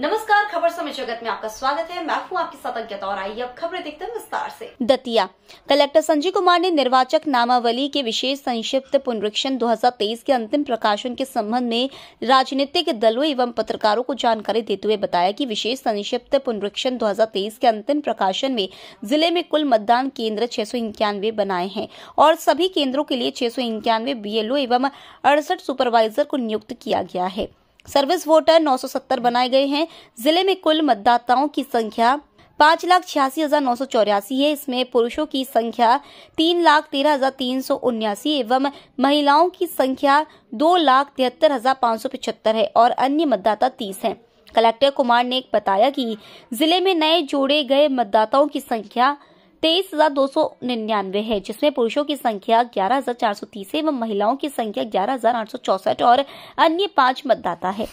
नमस्कार खबर समय जगत में आपका स्वागत है मैं हूं आपके साथ अज्ञात और आइए अब खबरें देखते हैं विस्तार से दतिया कलेक्टर संजय कुमार ने निर्वाचक नामावली के विशेष संक्षिप्त पुनरीक्षण 2023 के अंतिम प्रकाशन के संबंध में राजनीतिक दलों एवं पत्रकारों को जानकारी देते हुए बताया कि विशेष संक्षिप्त पुनरीक्षण 2023 के अंतिम प्रकाशन में जिले में कुल मतदान केंद्र छह बनाए हैं और सभी केंद्रों के लिए छह सौ बीएलओ एवं अड़सठ सुपरवाइजर को नियुक्त किया गया है सर्विस वोटर 970 बनाए गए हैं जिले में कुल मतदाताओं की संख्या पाँच लाख छियासी हजार नौ सौ चौरासी है इसमें पुरुषों की संख्या तीन लाख तेरह हजार तीन सौ उन्यासी एवं महिलाओं की संख्या दो लाख तिहत्तर हजार पाँच सौ पिछहत्तर है और अन्य मतदाता तीस हैं। कलेक्टर कुमार ने बताया कि जिले में नए जोड़े गए मतदाताओं की संख्या तेईस हजार दो सौ निन्यानवे है जिसमें पुरुषों की संख्या ग्यारह हजार चार सौ तीस एवं महिलाओं की संख्या ग्यारह हजार आठ सौ चौसठ और अन्य पांच मतदाता है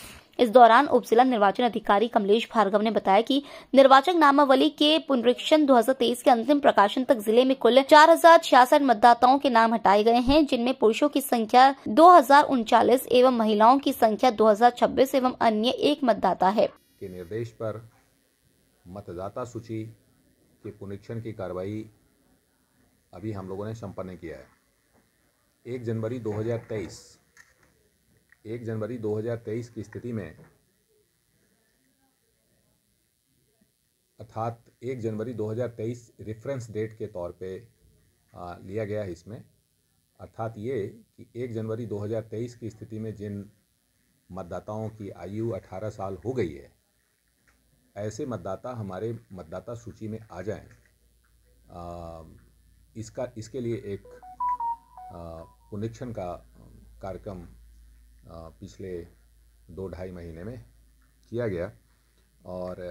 इस दौरान उप जिला निर्वाचन अधिकारी कमलेश भार्गव ने बताया कि निर्वाचक नामावली के पुनरीक्षण 2023 के अंतिम प्रकाशन तक जिले में कुल चार मतदाताओं के नाम हटाए गए हैं जिनमें पुरुषों की संख्या दो एवं महिलाओं की संख्या दो एवं अन्य एक मतदाता है के निर्देश पर मतदाता सूची कि पुनरीक्षण की कार्रवाई अभी हम लोगों ने संपन्न किया है एक जनवरी 2023 एक जनवरी 2023 की स्थिति में अर्थात एक जनवरी 2023 रेफरेंस डेट के तौर पे आ, लिया गया है इसमें अर्थात ये कि एक जनवरी 2023 की स्थिति में जिन मतदाताओं की आयु 18 साल हो गई है ऐसे मतदाता हमारे मतदाता सूची में आ जाएं आ, इसका इसके लिए एक पुनरीक्षण का कार्यक्रम पिछले दो ढाई महीने में किया गया और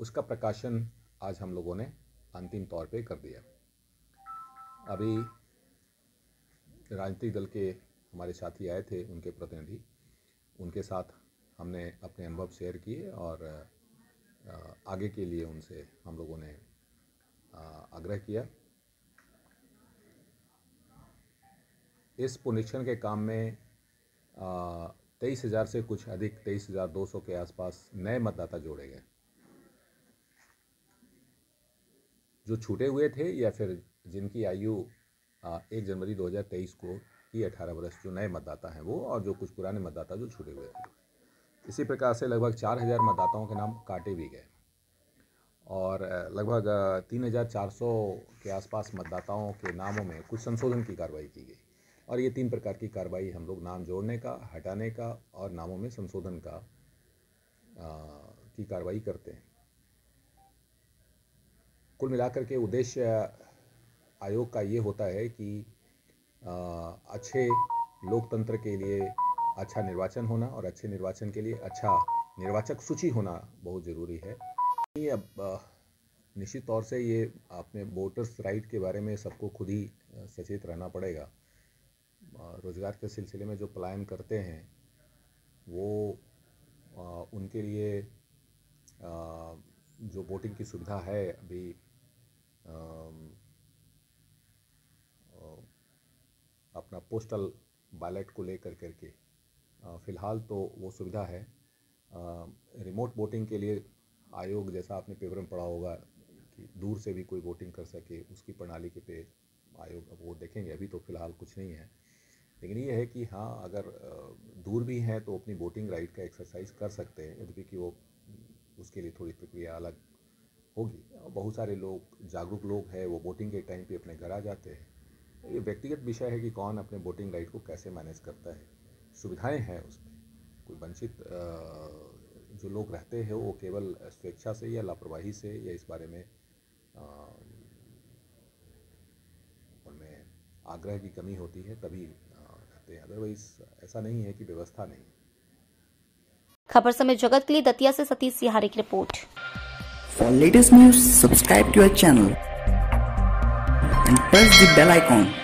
उसका प्रकाशन आज हम लोगों ने अंतिम तौर पे कर दिया अभी राजनीतिक दल के हमारे साथी आए थे उनके प्रतिनिधि उनके साथ हमने अपने अनुभव शेयर किए और आगे के लिए उनसे हम लोगों ने आग्रह किया इस पुनरीक्षण के काम में तेईस हज़ार से कुछ अधिक तेईस हज़ार दो सौ के आसपास नए मतदाता जोड़े गए जो छूटे हुए थे या फिर जिनकी आयु एक जनवरी 2023 को की 18 वर्ष जो नए मतदाता हैं वो और जो कुछ पुराने मतदाता जो छूटे हुए थे इसी प्रकार से लगभग चार हज़ार मतदाताओं के नाम काटे भी गए और लगभग तीन हज़ार चार सौ के आसपास मतदाताओं के नामों में कुछ संशोधन की कार्रवाई की गई और ये तीन प्रकार की कार्रवाई हम लोग नाम जोड़ने का हटाने का और नामों में संशोधन का आ, की कार्रवाई करते हैं कुल मिलाकर के उद्देश्य आयोग का ये होता है कि आ, अच्छे लोकतंत्र के लिए अच्छा निर्वाचन होना और अच्छे निर्वाचन के लिए अच्छा निर्वाचक सूची होना बहुत ज़रूरी है ये अब निश्चित तौर से ये अपने वोटर्स राइट के बारे में सबको खुद ही सचेत रहना पड़ेगा रोज़गार के सिलसिले में जो पलायन करते हैं वो उनके लिए जो वोटिंग की सुविधा है अभी अपना पोस्टल बैलेट को लेकर करके फ़िलहाल तो वो सुविधा है रिमोट वोटिंग के लिए आयोग जैसा आपने पेपर में पढ़ा होगा कि दूर से भी कोई वोटिंग कर सके उसकी प्रणाली के पे आयोग वो देखेंगे अभी तो फ़िलहाल कुछ नहीं है लेकिन ये है कि हाँ अगर दूर भी हैं तो अपनी वोटिंग राइट का एक्सरसाइज कर सकते हैं यद्यपि कि वो उसके लिए थोड़ी प्रक्रिया अलग होगी बहुत सारे लोग जागरूक लोग हैं वो वोटिंग के टाइम पे अपने घर आ जाते हैं ये व्यक्तिगत विषय है कि कौन अपने वोटिंग राइट को कैसे मैनेज करता है सुविधाएं हैं उसमें कोई वंचित जो लोग रहते हैं वो केवल स्वेच्छा से या लापरवाही से या इस बारे में उनमें आग्रह की कमी होती है तभी रहते हैं अदरवाइज ऐसा नहीं है कि व्यवस्था नहीं खबर समय जगत के लिए दतिया से सतीश सिहारी की report for latest news subscribe to our channel and press the bell icon